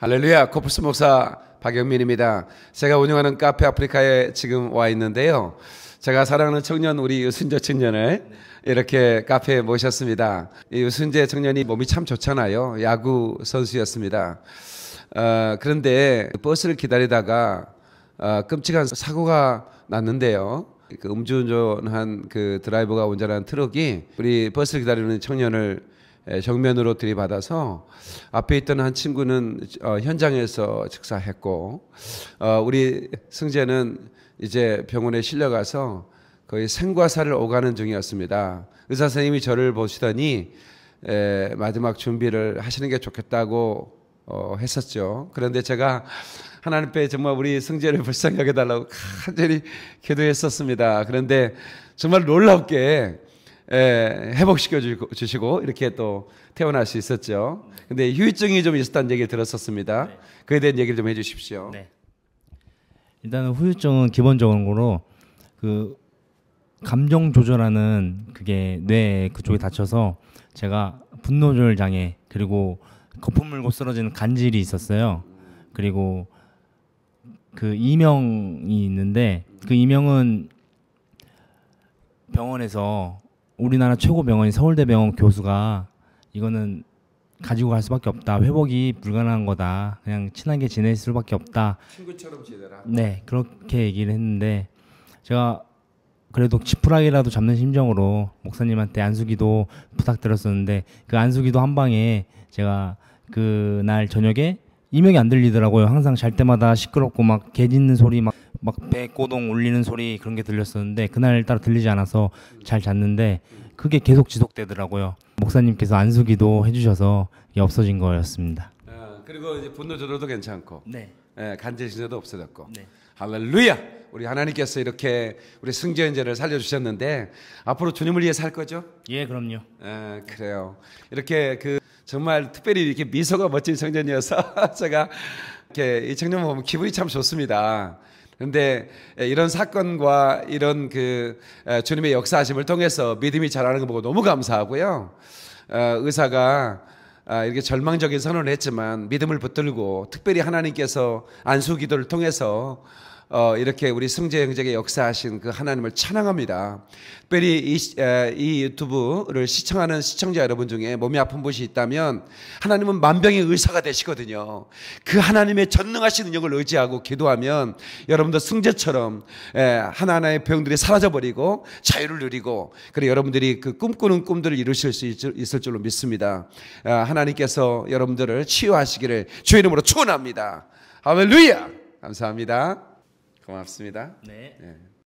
할렐루야 코프스 목사 박영민입니다. 제가 운영하는 카페 아프리카에 지금 와 있는데요. 제가 사랑하는 청년 우리 유순재 청년을 이렇게 카페에 모셨습니다. 이 유순재 청년이 몸이 참 좋잖아요. 야구 선수였습니다. 어, 그런데 버스를 기다리다가 어, 끔찍한 사고가 났는데요. 그 음주운전한 그 드라이버가 운전한 트럭이 우리 버스를 기다리는 청년을 정면으로 들이받아서 앞에 있던 한 친구는 어, 현장에서 즉사했고 어, 우리 승재는 이제 병원에 실려가서 거의 생과사를 오가는 중이었습니다. 의사 선생님이 저를 보시더니 마지막 준비를 하시는 게 좋겠다고 어, 했었죠. 그런데 제가 하나님께 정말 우리 승재를 불쌍히 여달라고 간절히 기도했었습니다. 그런데 정말 놀랍게 예, 회복시켜 주시고 이렇게 또 태어날 수 있었죠. 근데 후유증이 좀 있었다는 얘기를 들었었습니다. 네. 그에 대한 얘기를 좀 해주십시오. 네. 일단은 후유증은 기본적으로 그 감정 조절하는 그게 뇌 그쪽에 다쳐서 제가 분노 조절 장애 그리고 거품 물고 쓰러지는 간질이 있었어요. 그리고 그 이명이 있는데 그 이명은 병원에서 우리나라 최고 병원인 서울대병원 교수가 이거는 가지고 갈 수밖에 없다. 회복이 불가능한 거다. 그냥 친하게 지낼 수밖에 없다. 친구처럼 지내라. 네, 그렇게 얘기를 했는데 제가 그래도 지푸라기라도 잡는 심정으로 목사님한테 안수기도 부탁드렸었는데 그 안수기도 한 방에 제가 그날 저녁에 이명이 안 들리더라고요. 항상 잘 때마다 시끄럽고 막 개 짖는 소리 막 막배꼬동 울리는 소리 그런 게 들렸었는데 그날 따라 들리지 않아서 잘 잤는데 그게 계속 지속되더라고요. 목사님께서 안수기도 해주셔서 없어진 거였습니다. 아, 그리고 이제 분노 조절도 괜찮고, 네, 예, 간질 신세도 없어졌고, 네. 할렐루야! 우리 하나님께서 이렇게 우리 승재인제를 살려주셨는데 앞으로 주님을 위해 살 거죠? 예, 그럼요. 예, 그래요. 이렇게 그 정말 특별히 이렇게 미소가 멋진 청년이어서 제가 이렇게 이 청년 보면 기분이 참 좋습니다. 그런데 예, 이런 사건과 이런 그 예, 주님의 역사하심을 통해서 믿음이 자라는 거 보고 너무 감사하고요. 어, 의사가 아, 이렇게 절망적인 선언을 했지만 믿음을 붙들고 특별히 하나님께서 안수 기도를 통해서 어, 이렇게 우리 승재 형제에게 역사하신 그 하나님을 찬양합니다. 특별히 이, 에, 이 유튜브를 시청하는 시청자 여러분 중에 몸이 아픈 분이 있다면 하나님은 만병의 의사가 되시거든요. 그 하나님의 전능하신 능력을 의지하고 기도하면 여러분도 승재처럼 에, 하나하나의 병들이 사라져버리고 자유를 누리고 그리고 여러분들이 그 꿈꾸는 꿈들을 이루실 수 있, 있을 줄로 믿습니다. 에, 하나님께서 여러분들을 치유하시기를 주의 이름으로 축원합니다. 할렐루야! 감사합니다. 고맙습니다. 네. 네.